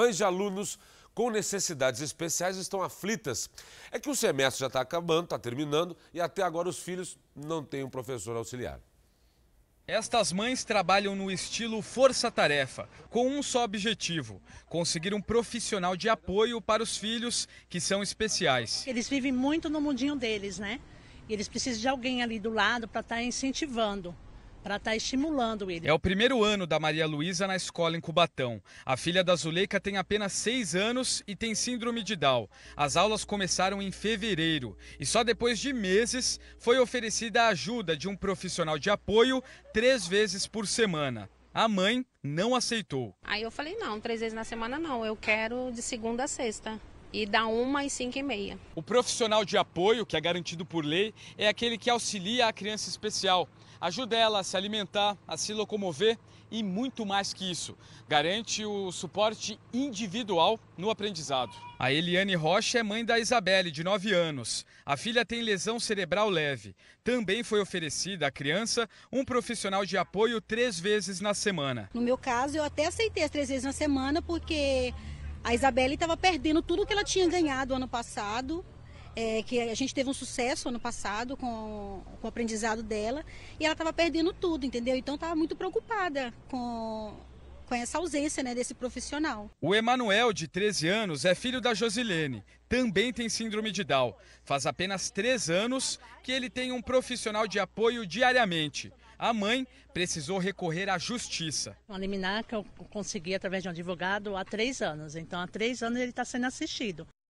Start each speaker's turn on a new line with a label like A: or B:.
A: Mães de alunos com necessidades especiais estão aflitas. É que o semestre já está acabando, está terminando e até agora os filhos não têm um professor auxiliar. Estas mães trabalham no estilo força-tarefa, com um só objetivo: conseguir um profissional de apoio para os filhos que são especiais.
B: Eles vivem muito no mundinho deles, né? E eles precisam de alguém ali do lado para estar tá incentivando para estar tá estimulando ele. É
A: o primeiro ano da Maria Luísa na escola em Cubatão. A filha da Zuleika tem apenas seis anos e tem síndrome de Down. As aulas começaram em fevereiro e só depois de meses foi oferecida a ajuda de um profissional de apoio três vezes por semana. A mãe não aceitou.
C: Aí eu falei: não, três vezes na semana não, eu quero de segunda a sexta e da 1 às 5 e meia.
A: O profissional de apoio, que é garantido por lei, é aquele que auxilia a criança especial, ajuda ela a se alimentar, a se locomover e muito mais que isso. Garante o suporte individual no aprendizado. A Eliane Rocha é mãe da Isabelle, de 9 anos. A filha tem lesão cerebral leve. Também foi oferecida à criança um profissional de apoio três vezes na semana.
D: No meu caso, eu até aceitei as três vezes na semana, porque a Isabelle estava perdendo tudo que ela tinha ganhado ano passado, é, que a gente teve um sucesso ano passado com, com o aprendizado dela, e ela estava perdendo tudo, entendeu? Então estava muito preocupada com com essa ausência né, desse profissional.
A: O Emanuel, de 13 anos, é filho da Josilene. Também tem síndrome de Down. Faz apenas três anos que ele tem um profissional de apoio diariamente. A mãe precisou recorrer à justiça.
B: Uma liminar que eu consegui através de um advogado há três anos. Então, há três anos ele está sendo assistido.